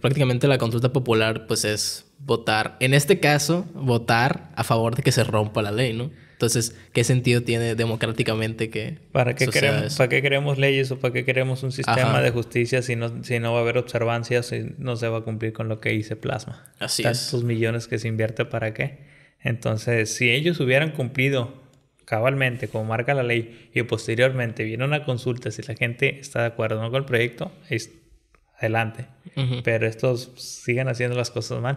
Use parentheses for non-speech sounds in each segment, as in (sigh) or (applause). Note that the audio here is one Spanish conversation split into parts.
prácticamente la consulta popular pues es votar, en este caso, votar a favor de que se rompa la ley, ¿no? Entonces, ¿qué sentido tiene democráticamente que... ¿Para qué, queremos, ¿para qué queremos leyes o para qué queremos un sistema de justicia si no, si no va a haber observancia, si no se va a cumplir con lo que dice plasma? Así Tantos millones que se invierte para qué. Entonces, si ellos hubieran cumplido cabalmente como marca la ley y posteriormente viene una consulta si la gente está de acuerdo o no con el proyecto, adelante. Pero estos siguen haciendo las cosas mal.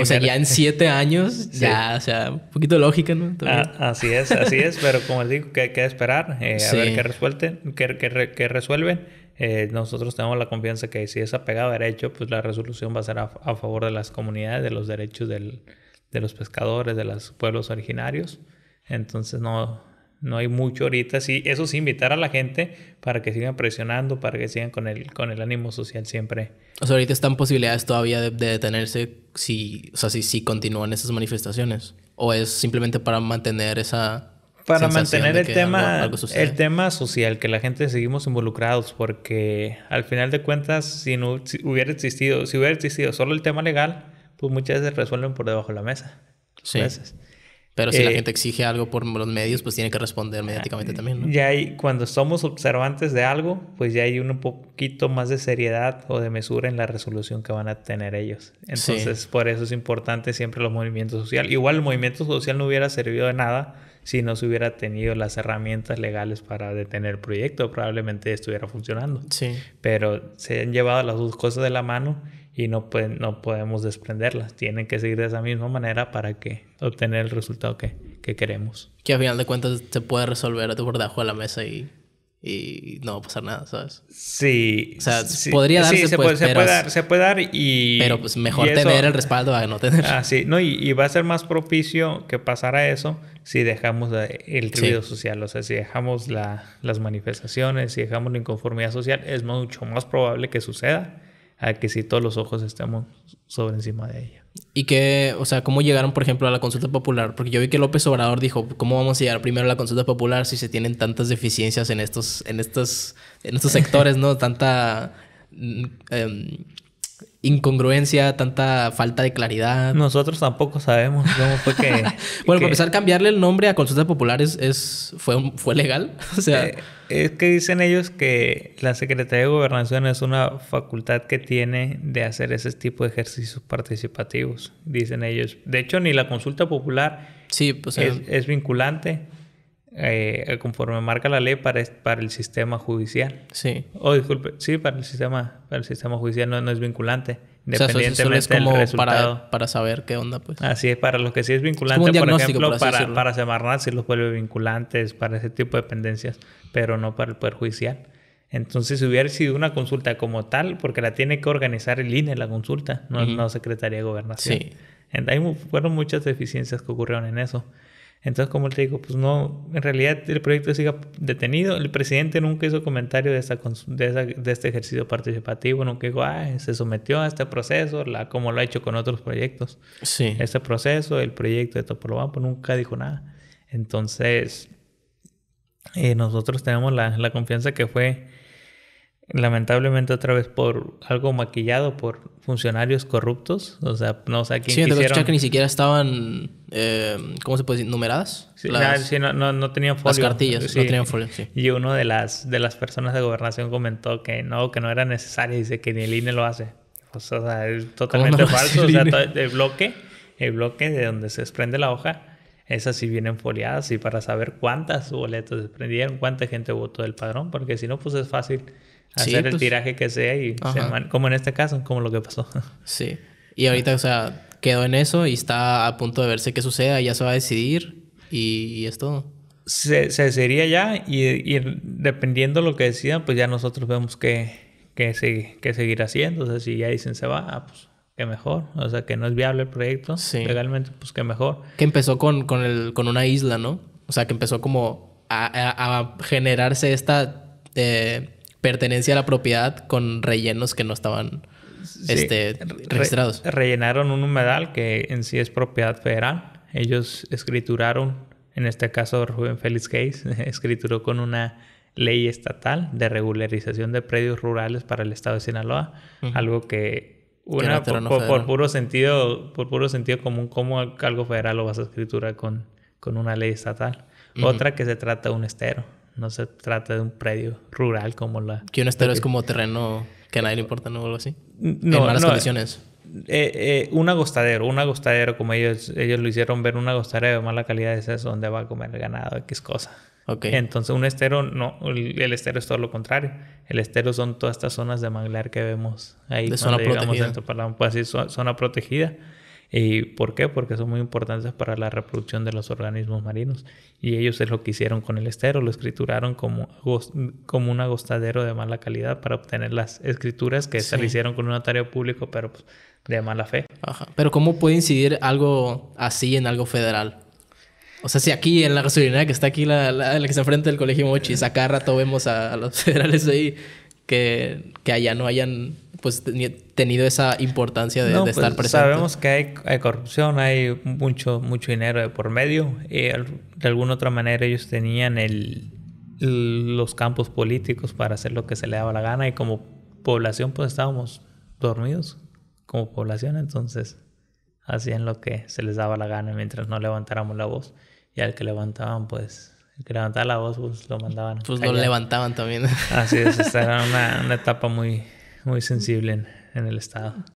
o sea, ya en siete años, (laughs) ya, o sea, un poquito lógica, ¿no? Ah, así es, así es, pero como les digo, que hay que esperar, eh, a ver qué, resuelten, qué, qué, qué resuelven. Eh, nosotros tenemos la confianza que si es apegado derecho, pues la resolución va a ser a, a favor de las comunidades, de los derechos del, de los pescadores, de los pueblos originarios. Entonces, no, no hay mucho ahorita, sí. Eso sí, invitar a la gente para que sigan presionando, para que sigan con el, con el ánimo social siempre. O sea, ahorita están posibilidades todavía de, detenerse si, o si, continúan esas manifestaciones. ¿O es simplemente para mantener esa, para mantener el tema, el tema social, que la gente seguimos involucrados, porque al final de cuentas, si no hubiera existido, si hubiera existido solo el tema legal, pues muchas veces resuelven por debajo de la mesa. Sí. Pero si la eh, gente exige algo por los medios, pues tiene que responder ah, mediáticamente también, ¿no? Ya hay, cuando somos observantes de algo, pues ya hay un poquito más de seriedad o de mesura en la resolución que van a tener ellos. Entonces, por eso es importante siempre los movimientos sociales. Igual el movimiento social no hubiera servido de nada si no se hubiera tenido las herramientas legales para detener el proyecto. Probablemente estuviera funcionando. Sí. Pero se han llevado las dos cosas de la mano y no, pues no podemos desprenderlas. Tienen que seguir de esa misma manera para que obtener el resultado que, que queremos. Que a final de cuentas se puede resolver por debajo de la mesa y, y no va a pasar nada, ¿sabes? Sí. O sea, podría darse, se, pues, puede, se, puede, dar, y... Pero pues mejor tener el respaldo a no tener. Ah, sí. No, y, y, va a ser más propicio que pasara eso si dejamos eh, el ruido social. O sea, si dejamos las manifestaciones, si dejamos la inconformidad social, es mucho más probable que suceda a que si todos los ojos estemos sobre encima de ella. Y que, o sea, ¿cómo llegaron, por ejemplo, a la consulta popular? Porque yo vi que López Obrador dijo, ¿cómo vamos a llegar primero a la consulta popular si se tienen tantas deficiencias en estos, en estos, en estos sectores, ¿no? Tanta... Mm, em, incongruencia, tanta falta de claridad. Nosotros tampoco sabemos cómo fue que... (laughs) bueno, para empezar, cambiarle el nombre a consulta popular es, fue, fue legal. (laughs) o sea... Eh, es que dicen ellos que la Secretaría de Gobernación es una facultad que tiene de hacer ese tipo de ejercicios participativos, dicen ellos. De hecho, ni la consulta popular sí, pues, eh. es vinculante. Eh, conforme marca la ley para, el sistema judicial. Sí. Oh, disculpe, sí, para el sistema, para el sistema judicial no, es vinculante. Independientemente es como del resultado. Para, saber qué onda, pues. Así es, para los que sí es vinculante, por ejemplo, para, para Semarnat los vuelve vinculantes, para ese tipo de dependencias, pero no para el Poder Judicial. Entonces, si hubiera sido una consulta como tal, porque la tiene que organizar el INE, la consulta, no, la Secretaría de Gobernación. Sí. Hay, fueron muchas deficiencias que ocurrieron en eso. Entonces, como te digo, pues no, en realidad el proyecto sigue detenido. El presidente nunca hizo comentario de, de este ejercicio participativo, nunca dijo, ah, se sometió a este proceso, la, como lo ha hecho con otros proyectos. Sí. Este proceso, el proyecto de Topolobampo, nunca dijo nada. Entonces, eh, nosotros tenemos la confianza que fue lamentablemente otra vez por algo maquillado por funcionarios corruptos. O sea, no sé quién sí, quisieron... Sí, que ni siquiera estaban, eh, ¿cómo se puede decir? ¿Numeradas? Sí, no, tenían folio. Las cartillas, no tenían folio, Y uno de las, de las personas de gobernación comentó que no, que no era necesario. Dice que ni el INE lo hace. Pues, o sea, es totalmente falso. E? el bloque, el bloque de donde se desprende la hoja... Esas sí vienen foliadas y para saber cuántas boletas se cuánta gente votó del padrón, porque si no, pues es fácil hacer el pues. tiraje que sea y como en este caso, como lo que pasó. (laughs) Sí. Y ahorita, o sea, quedó en eso y está a punto de verse qué suceda, ya se va a decidir y, esto es todo. Se, se decidiría ya y, y, dependiendo lo que decidan, pues ya nosotros vemos qué, qué, se, seguir haciendo. O sea, si ya dicen se va, ah, pues qué mejor. O sea, que no es viable el proyecto legalmente, pues qué mejor. Que empezó con, el, con una isla, ¿no? O sea, que empezó como a, generarse esta... Eh, pertenencia a la propiedad con rellenos que no estaban este, registrados. rellenaron un humedal que en sí es propiedad federal. Ellos escrituraron, en este caso Rubén Félix Case, (laughs) escrituró con una ley estatal de regularización de predios rurales para el estado de Sinaloa, algo que una, por, puro sentido, por puro sentido común, como algo federal lo vas a escriturar con, con una ley estatal. Otra que se trata de un estero. No se trata de un predio rural como la... Que un estero es como terreno que a nadie le importa, ¿no? O algo así. Mm, no, en malas condiciones. Eh, eh, un agostadero, un agostadero, como ellos, ellos lo hicieron ver, un agostadero de mala calidad ese es donde va a comer ganado, X cosa. Okay. Entonces, un estero, no, el, estero es todo lo contrario. El estero son todas estas zonas de manglar que vemos ahí. De pues zona protegida. Dentro, así, zona protegida ¿Y por qué? Porque son muy importantes para la reproducción de los organismos marinos. Y ellos es lo que hicieron con el estero, lo escrituraron como, como un agostadero de mala calidad para obtener las escrituras que se le hicieron con un notario público, pero pues, de mala fe. Pero ¿cómo puede incidir algo así en algo federal? O sea, si aquí en la gasolinera que está aquí, la, la, que se enfrenta el colegio Mochis, acá rato vemos a los (laughs) federales ahí que, allá no hayan pues tenido esa importancia de, pues, estar presentes Sabemos que hay, corrupción, hay mucho, mucho dinero por medio. Y de alguna otra manera ellos tenían el, los campos políticos para hacer lo que se les daba la gana y como población pues estábamos dormidos como población, entonces hacían lo que se les daba la gana mientras no levantáramos la voz y al que levantaban pues el que levantaba la voz, pues lo mandaban. Pues lo levantaban también. Así es, esta era una, (laughs) una etapa muy, muy sensible en el estado.